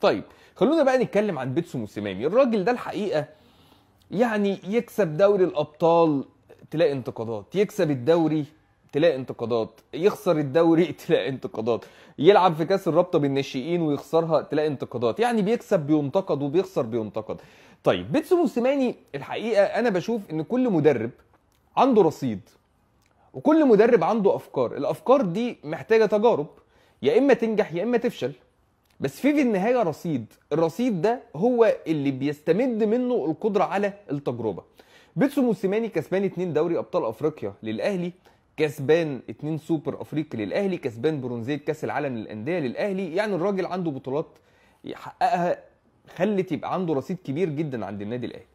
طيب خلونا بقى نتكلم عن بيتسو موسيماني الراجل ده الحقيقه يعني يكسب دوري الابطال تلاقي انتقادات يكسب الدوري تلاقي انتقادات يخسر الدوري تلاقي انتقادات يلعب في كاس الرابطه بالناشئين ويخسرها تلاقي انتقادات يعني بيكسب بينتقد وبيخسر بينتقد طيب بيتسو موسيماني الحقيقه انا بشوف ان كل مدرب عنده رصيد وكل مدرب عنده افكار الافكار دي محتاجه تجارب يا اما تنجح يا اما تفشل بس في في النهايه رصيد الرصيد ده هو اللي بيستمد منه القدره على التجربه بيتسو موسيماني كسبان اتنين دوري ابطال افريقيا للاهلي كسبان اتنين سوبر افريقي للاهلي كسبان برونزيه كاس العالم للانديه للاهلي يعني الراجل عنده بطولات يحققها خلت يبقى عنده رصيد كبير جدا عند النادي الاهلي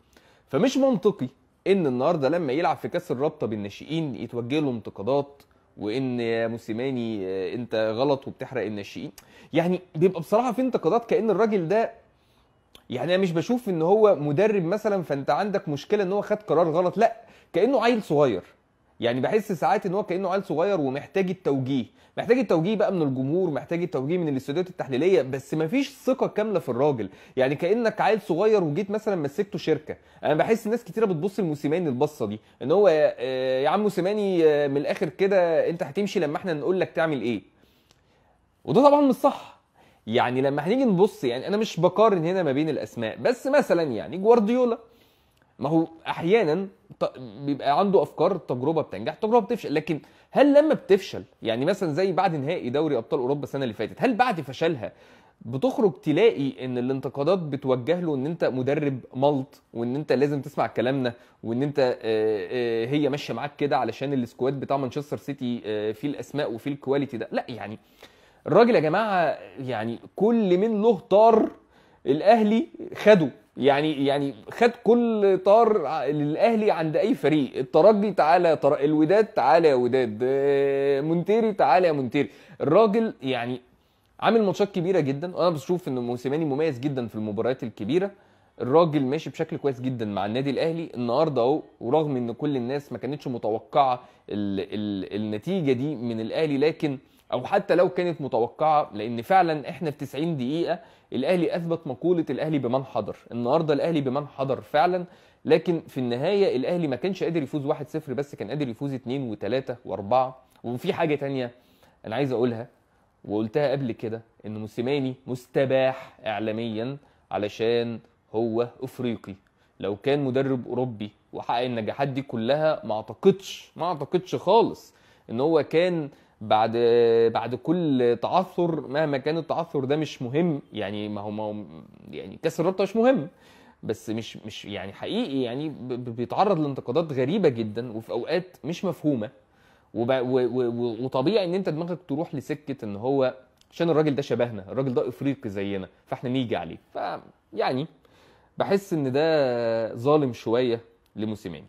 فمش منطقي ان النهارده لما يلعب في كاس الرابطه بالناشئين يتوجه له انتقادات وان يا موسيماني آه، انت غلط وبتحرق الناشئين يعني بيبقى بصراحه في انتقادات كان الراجل ده يعني انا مش بشوف ان هو مدرب مثلا فانت عندك مشكله ان هو خد قرار غلط لا كانه عيل صغير يعني بحس ساعات ان هو كانه عيل صغير ومحتاج التوجيه محتاج التوجيه بقى من الجمهور محتاج التوجيه من الاستوديوهات التحليليه بس مفيش ثقه كامله في الراجل يعني كانك عيل صغير وجيت مثلا مسكته شركه انا بحس ناس كتيره بتبص لموسيماني البصه دي ان هو آه، يا عم موسيماني آه، من الاخر كده انت هتمشي لما احنا نقول لك تعمل ايه وده طبعا مش صح يعني لما هنيجي نبص يعني انا مش بقارن هنا ما بين الاسماء بس مثلا يعني جوارديولا ما هو احيانا بيبقى عنده افكار تجربه بتنجح تجربه بتفشل لكن هل لما بتفشل يعني مثلا زي بعد نهائي دوري ابطال اوروبا السنه اللي فاتت هل بعد فشلها بتخرج تلاقي ان الانتقادات بتوجه له ان انت مدرب ملط وان انت لازم تسمع كلامنا وان انت آه، آه، هي ماشيه معاك كده علشان السكواد بتاع مانشستر سيتي آه، فيه الاسماء وفيه الكواليتي ده لا يعني الراجل يا جماعه يعني كل من له طار الاهلي خده يعني يعني خد كل طار للاهلي عند اي فريق الترجي تعالى تر... الوداد تعالى يا وداد آه، مونتيري تعالى يا مونتيري الراجل يعني عامل ماتشات كبيره جدا وانا بشوف ان موسيماني مميز جدا في المباريات الكبيره الراجل ماشي بشكل كويس جدا مع النادي الاهلي النهارده اهو ورغم ان كل الناس ما كانتش متوقعه ال... ال... النتيجه دي من الاهلي لكن او حتى لو كانت متوقعه لان فعلا احنا في 90 دقيقه الاهلي اثبت مقوله الاهلي بمن حضر النهارده الاهلي بمن حضر فعلا لكن في النهايه الاهلي ما كانش قادر يفوز 1-0 بس كان قادر يفوز 2 و3 و4 وفي حاجه تانية انا عايز اقولها وقلتها قبل كده ان موسيماني مستباح اعلاميا علشان هو افريقي لو كان مدرب اوروبي وحقق النجاحات دي كلها ما اعتقدش ما اعتقدش خالص ان هو كان بعد بعد كل تعثر مهما كان التعثر ده مش مهم يعني ما هو ما هو يعني كاس الرابطه مش مهم بس مش مش يعني حقيقي يعني بيتعرض لانتقادات غريبه جدا وفي اوقات مش مفهومه وطبيعي ان انت دماغك تروح لسكه ان هو عشان الراجل ده شبهنا الراجل ده افريقي زينا فاحنا نيجي عليه فيعني بحس ان ده ظالم شويه لموسيماني